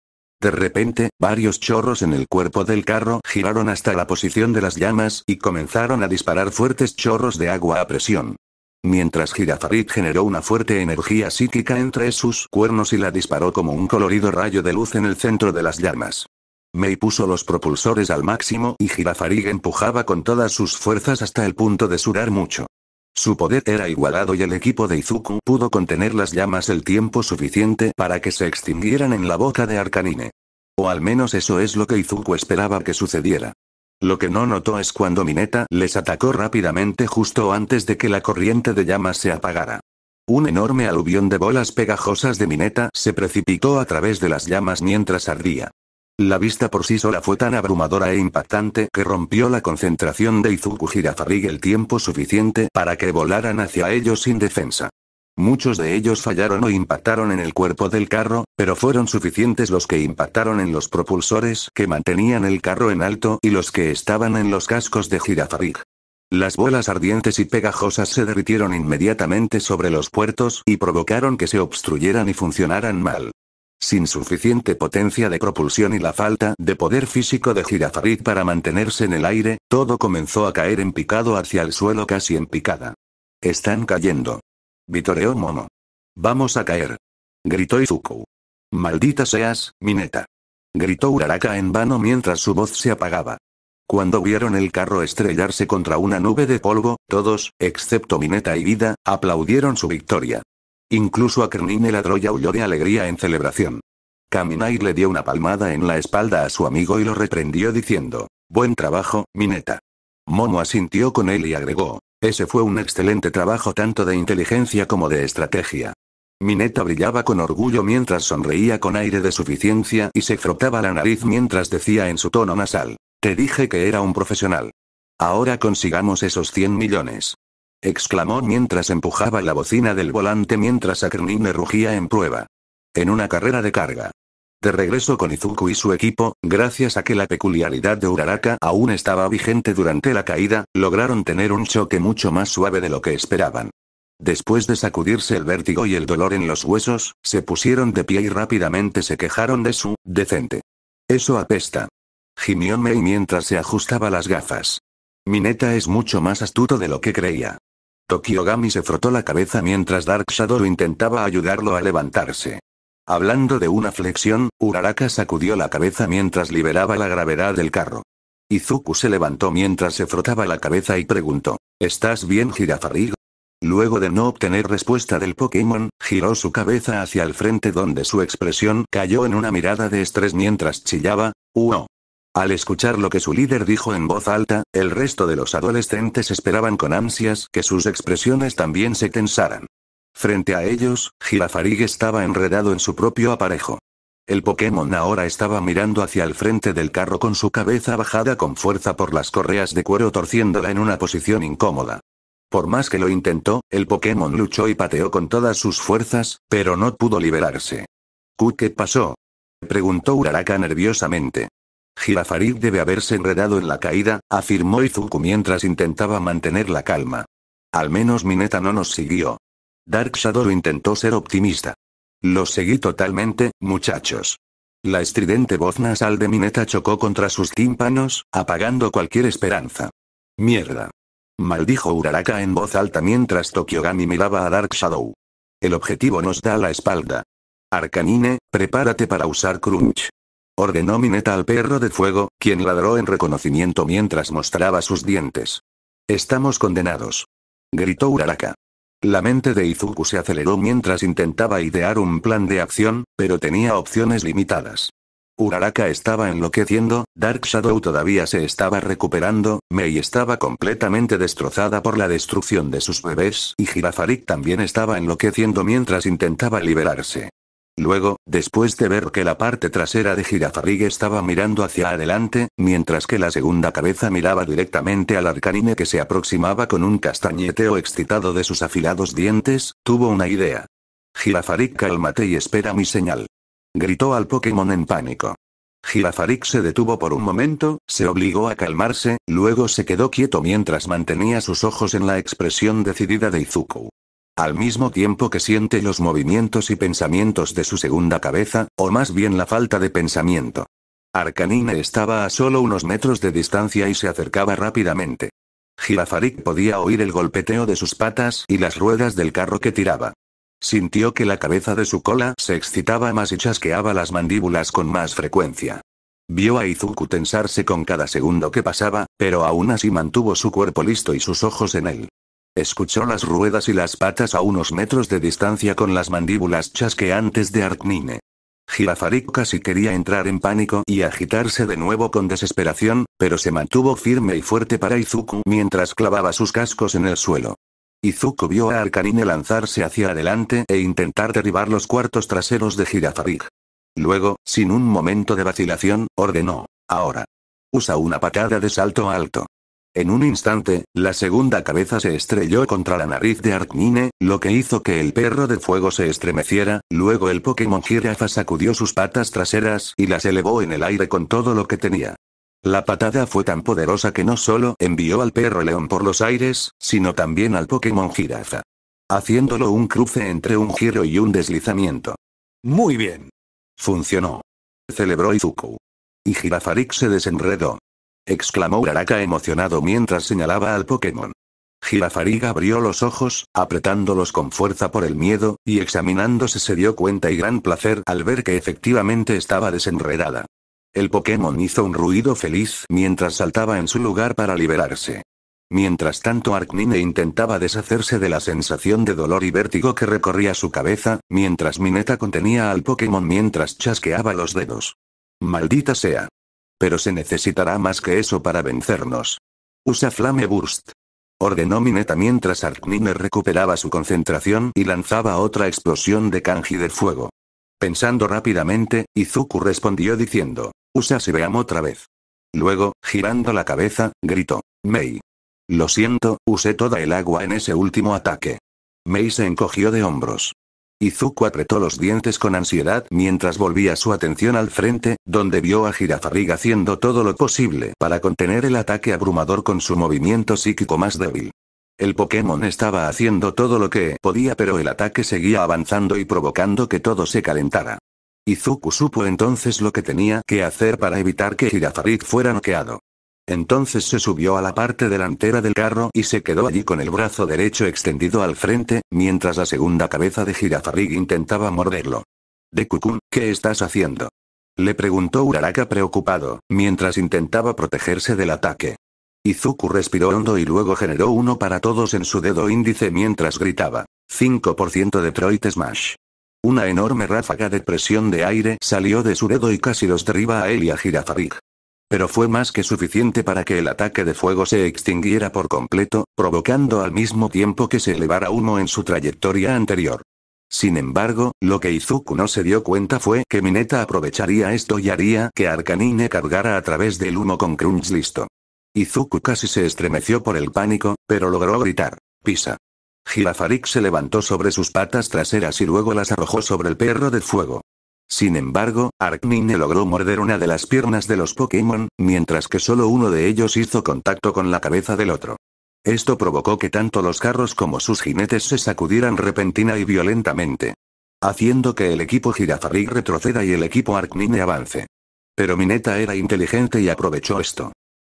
De repente, varios chorros en el cuerpo del carro giraron hasta la posición de las llamas y comenzaron a disparar fuertes chorros de agua a presión. Mientras Girafarig generó una fuerte energía psíquica entre sus cuernos y la disparó como un colorido rayo de luz en el centro de las llamas. Mei puso los propulsores al máximo y Girafarig empujaba con todas sus fuerzas hasta el punto de sudar mucho. Su poder era igualado y el equipo de Izuku pudo contener las llamas el tiempo suficiente para que se extinguieran en la boca de Arcanine. O al menos eso es lo que Izuku esperaba que sucediera. Lo que no notó es cuando Mineta les atacó rápidamente justo antes de que la corriente de llamas se apagara. Un enorme aluvión de bolas pegajosas de Mineta se precipitó a través de las llamas mientras ardía. La vista por sí sola fue tan abrumadora e impactante que rompió la concentración de Izuku Jirafarig el tiempo suficiente para que volaran hacia ellos sin defensa. Muchos de ellos fallaron o impactaron en el cuerpo del carro, pero fueron suficientes los que impactaron en los propulsores que mantenían el carro en alto y los que estaban en los cascos de Girafarig. Las bolas ardientes y pegajosas se derritieron inmediatamente sobre los puertos y provocaron que se obstruyeran y funcionaran mal. Sin suficiente potencia de propulsión y la falta de poder físico de Girafarit para mantenerse en el aire, todo comenzó a caer en picado hacia el suelo casi en picada. Están cayendo. Vitoreó Mono. Vamos a caer. Gritó Izuku. Maldita seas, Mineta. Gritó Uraraka en vano mientras su voz se apagaba. Cuando vieron el carro estrellarse contra una nube de polvo, todos, excepto Mineta y Vida, aplaudieron su victoria. Incluso a Kernine la Troya huyó de alegría en celebración. caminai le dio una palmada en la espalda a su amigo y lo reprendió diciendo, Buen trabajo, Mineta. Momo asintió con él y agregó, Ese fue un excelente trabajo tanto de inteligencia como de estrategia. Mineta brillaba con orgullo mientras sonreía con aire de suficiencia y se frotaba la nariz mientras decía en su tono nasal, Te dije que era un profesional. Ahora consigamos esos 100 millones exclamó mientras empujaba la bocina del volante mientras Akernine rugía en prueba. En una carrera de carga. De regreso con Izuku y su equipo, gracias a que la peculiaridad de Uraraka aún estaba vigente durante la caída, lograron tener un choque mucho más suave de lo que esperaban. Después de sacudirse el vértigo y el dolor en los huesos, se pusieron de pie y rápidamente se quejaron de su decente. Eso apesta. Gimió Mei mientras se ajustaba las gafas. Mineta es mucho más astuto de lo que creía. Tokiogami se frotó la cabeza mientras Dark Shadow intentaba ayudarlo a levantarse. Hablando de una flexión, Uraraka sacudió la cabeza mientras liberaba la gravedad del carro. Izuku se levantó mientras se frotaba la cabeza y preguntó, ¿Estás bien Girafarig? Luego de no obtener respuesta del Pokémon, giró su cabeza hacia el frente donde su expresión cayó en una mirada de estrés mientras chillaba, ¡Uo! Al escuchar lo que su líder dijo en voz alta, el resto de los adolescentes esperaban con ansias que sus expresiones también se tensaran. Frente a ellos, Girafarig estaba enredado en su propio aparejo. El Pokémon ahora estaba mirando hacia el frente del carro con su cabeza bajada con fuerza por las correas de cuero torciéndola en una posición incómoda. Por más que lo intentó, el Pokémon luchó y pateó con todas sus fuerzas, pero no pudo liberarse. ¿Qué pasó? Preguntó Uraraka nerviosamente. Jirafarid debe haberse enredado en la caída, afirmó Izuku mientras intentaba mantener la calma. Al menos Mineta no nos siguió. Dark Shadow intentó ser optimista. Lo seguí totalmente, muchachos. La estridente voz nasal de Mineta chocó contra sus tímpanos, apagando cualquier esperanza. Mierda. Maldijo Uraraka en voz alta mientras Tokyogami miraba a Dark Shadow. El objetivo nos da la espalda. Arcanine, prepárate para usar Crunch. Ordenó Mineta al perro de fuego, quien ladró en reconocimiento mientras mostraba sus dientes. Estamos condenados. Gritó Uraraka. La mente de Izuku se aceleró mientras intentaba idear un plan de acción, pero tenía opciones limitadas. Uraraka estaba enloqueciendo, Dark Shadow todavía se estaba recuperando, Mei estaba completamente destrozada por la destrucción de sus bebés y Girafarik también estaba enloqueciendo mientras intentaba liberarse. Luego, después de ver que la parte trasera de Girafarig estaba mirando hacia adelante, mientras que la segunda cabeza miraba directamente al arcanine que se aproximaba con un castañeteo excitado de sus afilados dientes, tuvo una idea. Girafarik cálmate y espera mi señal. Gritó al Pokémon en pánico. Girafarik se detuvo por un momento, se obligó a calmarse, luego se quedó quieto mientras mantenía sus ojos en la expresión decidida de Izuku. Al mismo tiempo que siente los movimientos y pensamientos de su segunda cabeza, o más bien la falta de pensamiento. Arcanine estaba a solo unos metros de distancia y se acercaba rápidamente. Girafarik podía oír el golpeteo de sus patas y las ruedas del carro que tiraba. Sintió que la cabeza de su cola se excitaba más y chasqueaba las mandíbulas con más frecuencia. Vio a Izuku tensarse con cada segundo que pasaba, pero aún así mantuvo su cuerpo listo y sus ojos en él. Escuchó las ruedas y las patas a unos metros de distancia con las mandíbulas chasqueantes de Arknine. Gilafarik casi quería entrar en pánico y agitarse de nuevo con desesperación, pero se mantuvo firme y fuerte para Izuku mientras clavaba sus cascos en el suelo. Izuku vio a Arkanine lanzarse hacia adelante e intentar derribar los cuartos traseros de Jirafarik. Luego, sin un momento de vacilación, ordenó. Ahora. Usa una patada de salto alto. En un instante, la segunda cabeza se estrelló contra la nariz de Arkmine, lo que hizo que el perro de fuego se estremeciera, luego el Pokémon Girafa sacudió sus patas traseras y las elevó en el aire con todo lo que tenía. La patada fue tan poderosa que no solo envió al perro león por los aires, sino también al Pokémon Girafa. Haciéndolo un cruce entre un giro y un deslizamiento. Muy bien. Funcionó. Celebró Izuku. Y Girafarik se desenredó exclamó Uraraka emocionado mientras señalaba al Pokémon. Girafariga abrió los ojos, apretándolos con fuerza por el miedo, y examinándose se dio cuenta y gran placer al ver que efectivamente estaba desenredada. El Pokémon hizo un ruido feliz mientras saltaba en su lugar para liberarse. Mientras tanto Arknine intentaba deshacerse de la sensación de dolor y vértigo que recorría su cabeza, mientras Mineta contenía al Pokémon mientras chasqueaba los dedos. Maldita sea. Pero se necesitará más que eso para vencernos. Usa Flame Burst. Ordenó Mineta mientras Arknine recuperaba su concentración y lanzaba otra explosión de kanji de fuego. Pensando rápidamente, Izuku respondió diciendo, Usa Sebeam otra vez. Luego, girando la cabeza, gritó, Mei. Lo siento, usé toda el agua en ese último ataque. Mei se encogió de hombros. Izuku apretó los dientes con ansiedad mientras volvía su atención al frente, donde vio a Girafarig haciendo todo lo posible para contener el ataque abrumador con su movimiento psíquico más débil. El Pokémon estaba haciendo todo lo que podía pero el ataque seguía avanzando y provocando que todo se calentara. Izuku supo entonces lo que tenía que hacer para evitar que Girafarig fuera noqueado. Entonces se subió a la parte delantera del carro y se quedó allí con el brazo derecho extendido al frente, mientras la segunda cabeza de Girafarig intentaba morderlo. De ¿qué estás haciendo? Le preguntó Uraraka preocupado, mientras intentaba protegerse del ataque. Izuku respiró hondo y luego generó uno para todos en su dedo índice mientras gritaba. 5% Detroit Smash. Una enorme ráfaga de presión de aire salió de su dedo y casi los derriba a él y a Girafarig. Pero fue más que suficiente para que el ataque de fuego se extinguiera por completo, provocando al mismo tiempo que se elevara humo en su trayectoria anterior. Sin embargo, lo que Izuku no se dio cuenta fue que Mineta aprovecharía esto y haría que Arcanine cargara a través del humo con Crunch listo. Izuku casi se estremeció por el pánico, pero logró gritar. Pisa. Gilafarik se levantó sobre sus patas traseras y luego las arrojó sobre el perro de fuego. Sin embargo, Arknine logró morder una de las piernas de los Pokémon, mientras que solo uno de ellos hizo contacto con la cabeza del otro. Esto provocó que tanto los carros como sus jinetes se sacudieran repentina y violentamente. Haciendo que el equipo Girafarig retroceda y el equipo Arknine avance. Pero Mineta era inteligente y aprovechó esto.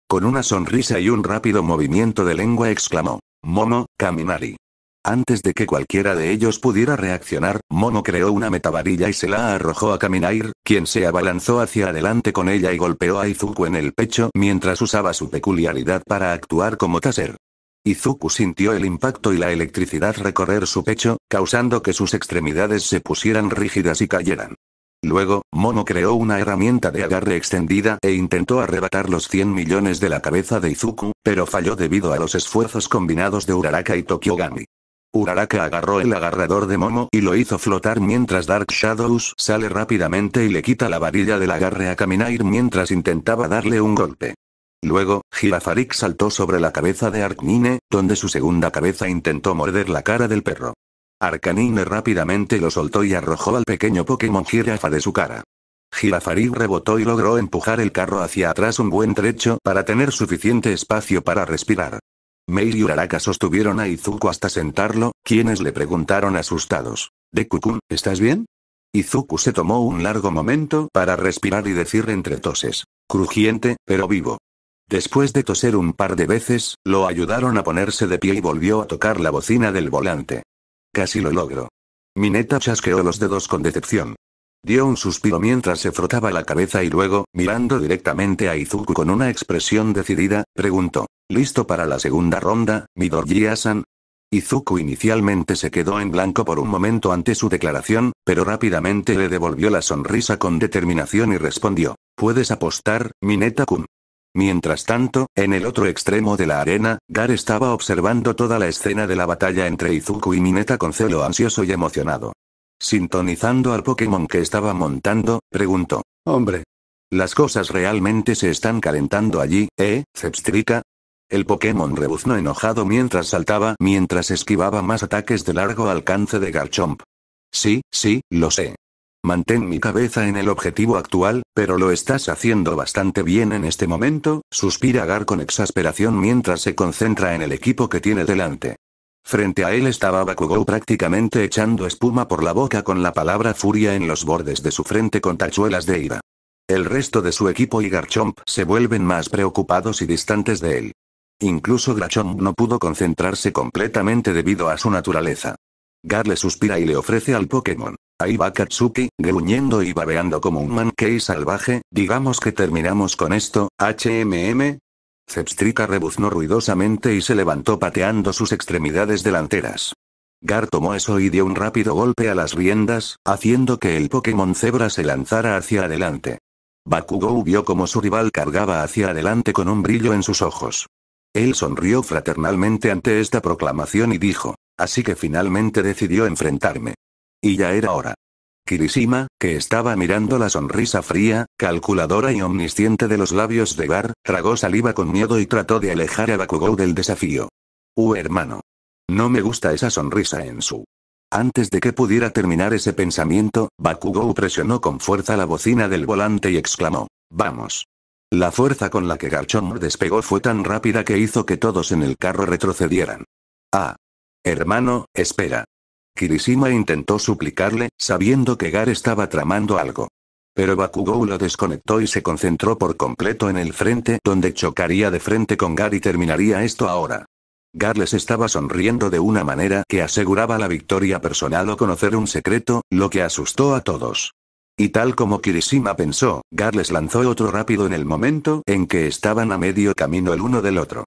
Con una sonrisa y un rápido movimiento de lengua exclamó, Momo, Kaminari. Antes de que cualquiera de ellos pudiera reaccionar, Mono creó una metavarilla y se la arrojó a Kaminair, quien se abalanzó hacia adelante con ella y golpeó a Izuku en el pecho mientras usaba su peculiaridad para actuar como taser. Izuku sintió el impacto y la electricidad recorrer su pecho, causando que sus extremidades se pusieran rígidas y cayeran. Luego, Mono creó una herramienta de agarre extendida e intentó arrebatar los 100 millones de la cabeza de Izuku, pero falló debido a los esfuerzos combinados de Uraraka y Tokyogami. Uraraka agarró el agarrador de Momo y lo hizo flotar mientras Dark Shadows sale rápidamente y le quita la varilla del agarre a Caminair mientras intentaba darle un golpe. Luego, Girafarik saltó sobre la cabeza de Arknine, donde su segunda cabeza intentó morder la cara del perro. Arcanine rápidamente lo soltó y arrojó al pequeño Pokémon Girafa de su cara. Girafarik rebotó y logró empujar el carro hacia atrás un buen trecho para tener suficiente espacio para respirar. Mei y Uraraka sostuvieron a Izuku hasta sentarlo, quienes le preguntaron asustados. Deku-kun, ¿estás bien? Izuku se tomó un largo momento para respirar y decir entre toses. Crujiente, pero vivo. Después de toser un par de veces, lo ayudaron a ponerse de pie y volvió a tocar la bocina del volante. Casi lo logro. Mineta chasqueó los dedos con decepción. Dio un suspiro mientras se frotaba la cabeza y luego, mirando directamente a Izuku con una expresión decidida, preguntó. ¿Listo para la segunda ronda, Midoriya-san? Izuku inicialmente se quedó en blanco por un momento ante su declaración, pero rápidamente le devolvió la sonrisa con determinación y respondió. Puedes apostar, Mineta-kun. Mientras tanto, en el otro extremo de la arena, Gar estaba observando toda la escena de la batalla entre Izuku y Mineta con celo ansioso y emocionado. Sintonizando al Pokémon que estaba montando, preguntó. Hombre. Las cosas realmente se están calentando allí, ¿eh, Zepstrika? El Pokémon rebuznó enojado mientras saltaba mientras esquivaba más ataques de largo alcance de Garchomp. Sí, sí, lo sé. Mantén mi cabeza en el objetivo actual, pero lo estás haciendo bastante bien en este momento, suspira Gar con exasperación mientras se concentra en el equipo que tiene delante. Frente a él estaba Bakugou prácticamente echando espuma por la boca con la palabra furia en los bordes de su frente con tachuelas de ira. El resto de su equipo y Garchomp se vuelven más preocupados y distantes de él. Incluso Garchomp no pudo concentrarse completamente debido a su naturaleza. Gar le suspira y le ofrece al Pokémon. Ahí va Katsuki, gruñendo y babeando como un mankey salvaje, digamos que terminamos con esto, HMM, Zepstrika rebuznó ruidosamente y se levantó pateando sus extremidades delanteras. Gar tomó eso y dio un rápido golpe a las riendas, haciendo que el Pokémon Zebra se lanzara hacia adelante. Bakugou vio como su rival cargaba hacia adelante con un brillo en sus ojos. Él sonrió fraternalmente ante esta proclamación y dijo, así que finalmente decidió enfrentarme. Y ya era hora. Kirishima, que estaba mirando la sonrisa fría, calculadora y omnisciente de los labios de Gar, tragó saliva con miedo y trató de alejar a Bakugou del desafío. Uh hermano. No me gusta esa sonrisa en su. Antes de que pudiera terminar ese pensamiento, Bakugou presionó con fuerza la bocina del volante y exclamó. Vamos. La fuerza con la que Garchomp despegó fue tan rápida que hizo que todos en el carro retrocedieran. Ah. Hermano, espera. Kirishima intentó suplicarle, sabiendo que Gar estaba tramando algo. Pero Bakugou lo desconectó y se concentró por completo en el frente, donde chocaría de frente con Gar y terminaría esto ahora. Gar les estaba sonriendo de una manera que aseguraba la victoria personal o conocer un secreto, lo que asustó a todos. Y tal como Kirishima pensó, Gar les lanzó otro rápido en el momento en que estaban a medio camino el uno del otro.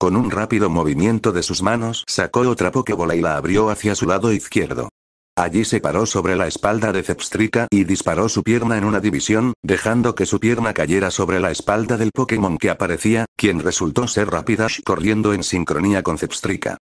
Con un rápido movimiento de sus manos sacó otra Pokébola y la abrió hacia su lado izquierdo. Allí se paró sobre la espalda de Zepstrika y disparó su pierna en una división, dejando que su pierna cayera sobre la espalda del Pokémon que aparecía, quien resultó ser Rapidash corriendo en sincronía con Zepstrika.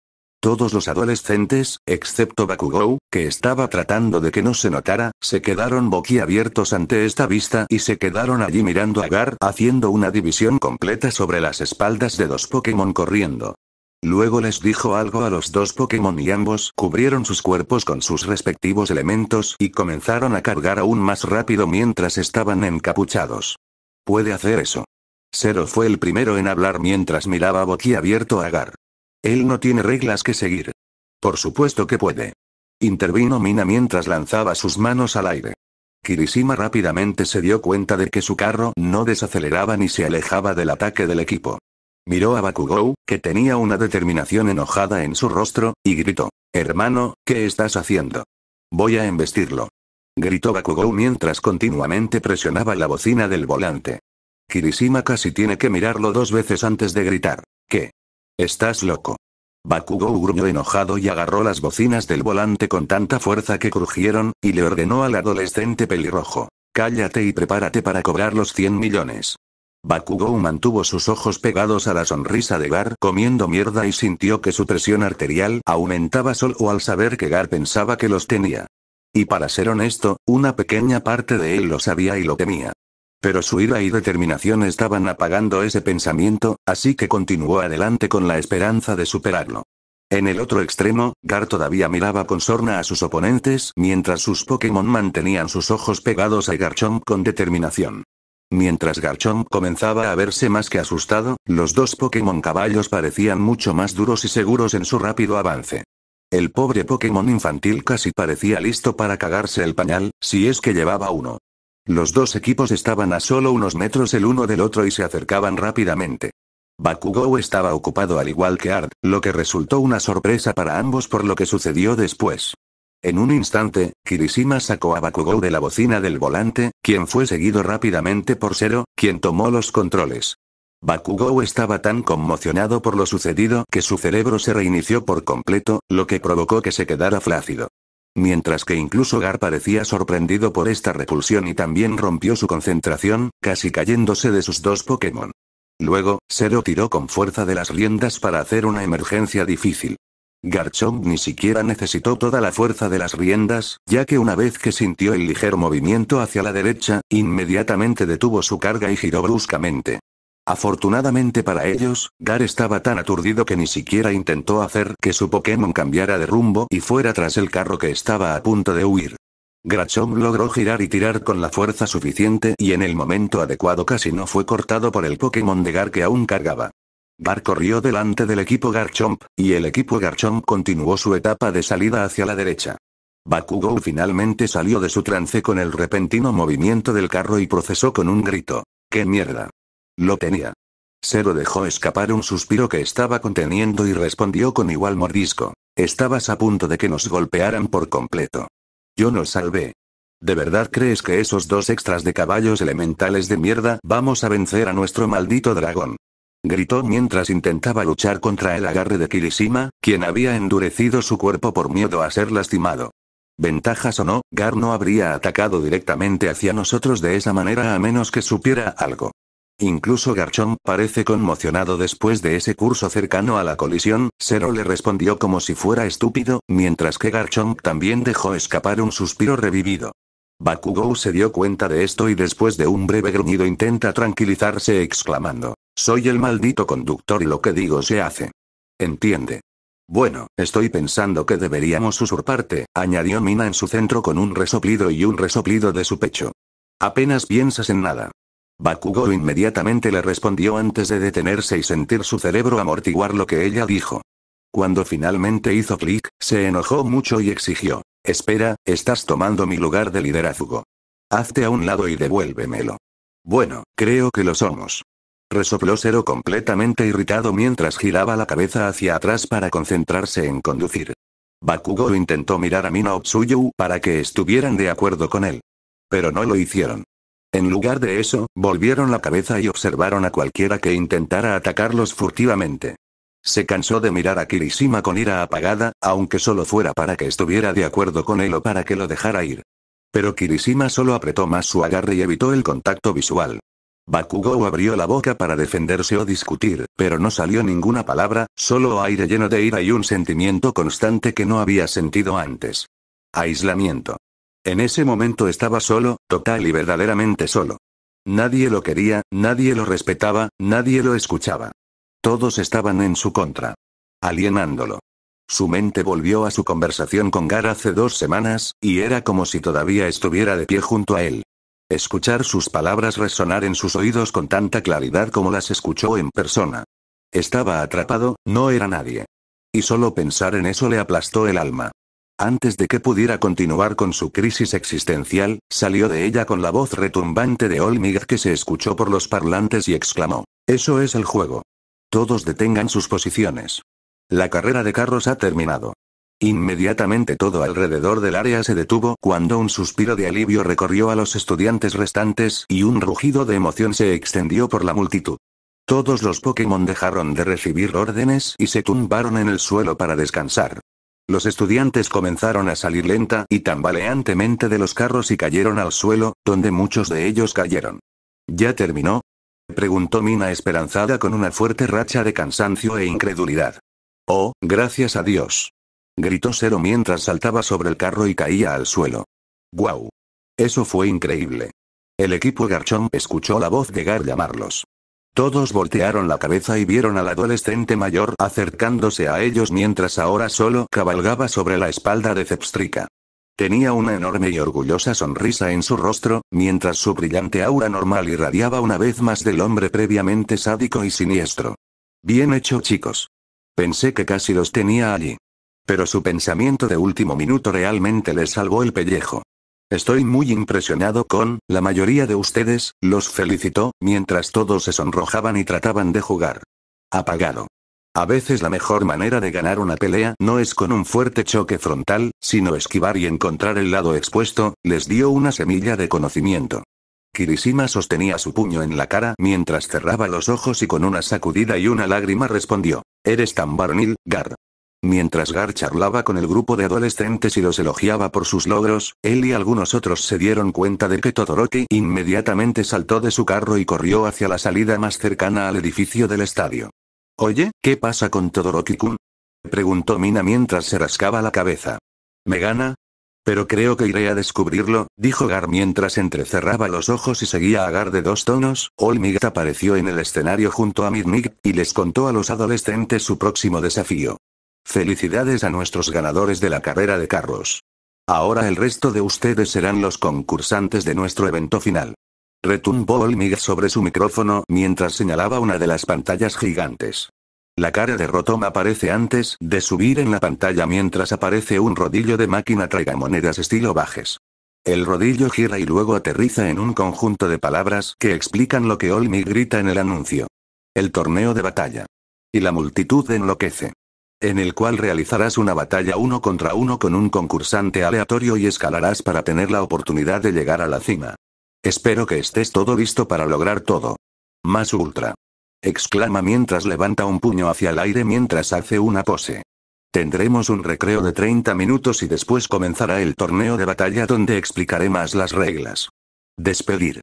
Todos los adolescentes, excepto Bakugou, que estaba tratando de que no se notara, se quedaron boquiabiertos ante esta vista y se quedaron allí mirando a Gar haciendo una división completa sobre las espaldas de dos Pokémon corriendo. Luego les dijo algo a los dos Pokémon y ambos cubrieron sus cuerpos con sus respectivos elementos y comenzaron a cargar aún más rápido mientras estaban encapuchados. Puede hacer eso. Zero fue el primero en hablar mientras miraba boquiabierto a Gar. Él no tiene reglas que seguir. Por supuesto que puede. Intervino Mina mientras lanzaba sus manos al aire. Kirishima rápidamente se dio cuenta de que su carro no desaceleraba ni se alejaba del ataque del equipo. Miró a Bakugou, que tenía una determinación enojada en su rostro, y gritó, Hermano, ¿qué estás haciendo? Voy a embestirlo. Gritó Bakugou mientras continuamente presionaba la bocina del volante. Kirishima casi tiene que mirarlo dos veces antes de gritar, ¿qué? Estás loco. Bakugou gruñó enojado y agarró las bocinas del volante con tanta fuerza que crujieron, y le ordenó al adolescente pelirrojo. Cállate y prepárate para cobrar los 100 millones. Bakugou mantuvo sus ojos pegados a la sonrisa de Gar comiendo mierda y sintió que su presión arterial aumentaba solo al saber que Gar pensaba que los tenía. Y para ser honesto, una pequeña parte de él lo sabía y lo temía. Pero su ira y determinación estaban apagando ese pensamiento, así que continuó adelante con la esperanza de superarlo. En el otro extremo, Gar todavía miraba con sorna a sus oponentes mientras sus Pokémon mantenían sus ojos pegados a Garchomp con determinación. Mientras Garchomp comenzaba a verse más que asustado, los dos Pokémon caballos parecían mucho más duros y seguros en su rápido avance. El pobre Pokémon infantil casi parecía listo para cagarse el pañal, si es que llevaba uno. Los dos equipos estaban a solo unos metros el uno del otro y se acercaban rápidamente. Bakugou estaba ocupado al igual que Art, lo que resultó una sorpresa para ambos por lo que sucedió después. En un instante, Kirishima sacó a Bakugou de la bocina del volante, quien fue seguido rápidamente por Zero, quien tomó los controles. Bakugou estaba tan conmocionado por lo sucedido que su cerebro se reinició por completo, lo que provocó que se quedara flácido. Mientras que incluso Gar parecía sorprendido por esta repulsión y también rompió su concentración, casi cayéndose de sus dos Pokémon. Luego, Zero tiró con fuerza de las riendas para hacer una emergencia difícil. Garchomp ni siquiera necesitó toda la fuerza de las riendas, ya que una vez que sintió el ligero movimiento hacia la derecha, inmediatamente detuvo su carga y giró bruscamente. Afortunadamente para ellos, Gar estaba tan aturdido que ni siquiera intentó hacer que su Pokémon cambiara de rumbo y fuera tras el carro que estaba a punto de huir. Garchomp logró girar y tirar con la fuerza suficiente y en el momento adecuado casi no fue cortado por el Pokémon de Gar que aún cargaba. Gar corrió delante del equipo Garchomp, y el equipo Garchomp continuó su etapa de salida hacia la derecha. Bakugou finalmente salió de su trance con el repentino movimiento del carro y procesó con un grito. ¡Qué mierda! Lo tenía. Cero dejó escapar un suspiro que estaba conteniendo y respondió con igual mordisco. Estabas a punto de que nos golpearan por completo. Yo nos salvé. ¿De verdad crees que esos dos extras de caballos elementales de mierda vamos a vencer a nuestro maldito dragón? Gritó mientras intentaba luchar contra el agarre de Kirishima, quien había endurecido su cuerpo por miedo a ser lastimado. Ventajas o no, Gar no habría atacado directamente hacia nosotros de esa manera a menos que supiera algo. Incluso Garchomp parece conmocionado después de ese curso cercano a la colisión, Zero le respondió como si fuera estúpido, mientras que Garchomp también dejó escapar un suspiro revivido. Bakugou se dio cuenta de esto y después de un breve gruñido intenta tranquilizarse exclamando, soy el maldito conductor y lo que digo se hace. Entiende. Bueno, estoy pensando que deberíamos usurparte, añadió Mina en su centro con un resoplido y un resoplido de su pecho. Apenas piensas en nada. Bakugo inmediatamente le respondió antes de detenerse y sentir su cerebro amortiguar lo que ella dijo. Cuando finalmente hizo clic, se enojó mucho y exigió. Espera, estás tomando mi lugar de liderazgo. Hazte a un lado y devuélvemelo. Bueno, creo que lo somos. Resopló sero, completamente irritado mientras giraba la cabeza hacia atrás para concentrarse en conducir. Bakugo intentó mirar a Mina Otsuyu para que estuvieran de acuerdo con él. Pero no lo hicieron. En lugar de eso, volvieron la cabeza y observaron a cualquiera que intentara atacarlos furtivamente. Se cansó de mirar a Kirishima con ira apagada, aunque solo fuera para que estuviera de acuerdo con él o para que lo dejara ir. Pero Kirishima solo apretó más su agarre y evitó el contacto visual. Bakugou abrió la boca para defenderse o discutir, pero no salió ninguna palabra, solo aire lleno de ira y un sentimiento constante que no había sentido antes. Aislamiento. En ese momento estaba solo, total y verdaderamente solo. Nadie lo quería, nadie lo respetaba, nadie lo escuchaba. Todos estaban en su contra. Alienándolo. Su mente volvió a su conversación con Gar hace dos semanas, y era como si todavía estuviera de pie junto a él. Escuchar sus palabras resonar en sus oídos con tanta claridad como las escuchó en persona. Estaba atrapado, no era nadie. Y solo pensar en eso le aplastó el alma. Antes de que pudiera continuar con su crisis existencial, salió de ella con la voz retumbante de Olmigad que se escuchó por los parlantes y exclamó, Eso es el juego. Todos detengan sus posiciones. La carrera de carros ha terminado. Inmediatamente todo alrededor del área se detuvo cuando un suspiro de alivio recorrió a los estudiantes restantes y un rugido de emoción se extendió por la multitud. Todos los Pokémon dejaron de recibir órdenes y se tumbaron en el suelo para descansar. Los estudiantes comenzaron a salir lenta y tambaleantemente de los carros y cayeron al suelo, donde muchos de ellos cayeron. ¿Ya terminó? preguntó Mina esperanzada con una fuerte racha de cansancio e incredulidad. Oh, gracias a Dios. gritó Zero mientras saltaba sobre el carro y caía al suelo. ¡Guau! Eso fue increíble. El equipo Garchomp escuchó la voz de Gar llamarlos. Todos voltearon la cabeza y vieron al adolescente mayor acercándose a ellos mientras ahora solo cabalgaba sobre la espalda de Zepstrika. Tenía una enorme y orgullosa sonrisa en su rostro, mientras su brillante aura normal irradiaba una vez más del hombre previamente sádico y siniestro. Bien hecho chicos. Pensé que casi los tenía allí. Pero su pensamiento de último minuto realmente les salvó el pellejo. Estoy muy impresionado con, la mayoría de ustedes, los felicitó, mientras todos se sonrojaban y trataban de jugar. Apagado. A veces la mejor manera de ganar una pelea no es con un fuerte choque frontal, sino esquivar y encontrar el lado expuesto, les dio una semilla de conocimiento. Kirishima sostenía su puño en la cara mientras cerraba los ojos y con una sacudida y una lágrima respondió, Eres tan varonil, Gar. Mientras Gar charlaba con el grupo de adolescentes y los elogiaba por sus logros, él y algunos otros se dieron cuenta de que Todoroki inmediatamente saltó de su carro y corrió hacia la salida más cercana al edificio del estadio. Oye, ¿qué pasa con Todoroki-kun? Preguntó Mina mientras se rascaba la cabeza. ¿Me gana? Pero creo que iré a descubrirlo, dijo Gar mientras entrecerraba los ojos y seguía a Gar de dos tonos. Olmig apareció en el escenario junto a Midnig, y les contó a los adolescentes su próximo desafío. Felicidades a nuestros ganadores de la carrera de carros. Ahora el resto de ustedes serán los concursantes de nuestro evento final. Retumbó Olmig sobre su micrófono mientras señalaba una de las pantallas gigantes. La cara de Rotom aparece antes de subir en la pantalla mientras aparece un rodillo de máquina monedas estilo Bajes. El rodillo gira y luego aterriza en un conjunto de palabras que explican lo que Olmig grita en el anuncio. El torneo de batalla. Y la multitud enloquece en el cual realizarás una batalla uno contra uno con un concursante aleatorio y escalarás para tener la oportunidad de llegar a la cima. Espero que estés todo listo para lograr todo. Más ultra. Exclama mientras levanta un puño hacia el aire mientras hace una pose. Tendremos un recreo de 30 minutos y después comenzará el torneo de batalla donde explicaré más las reglas. Despedir.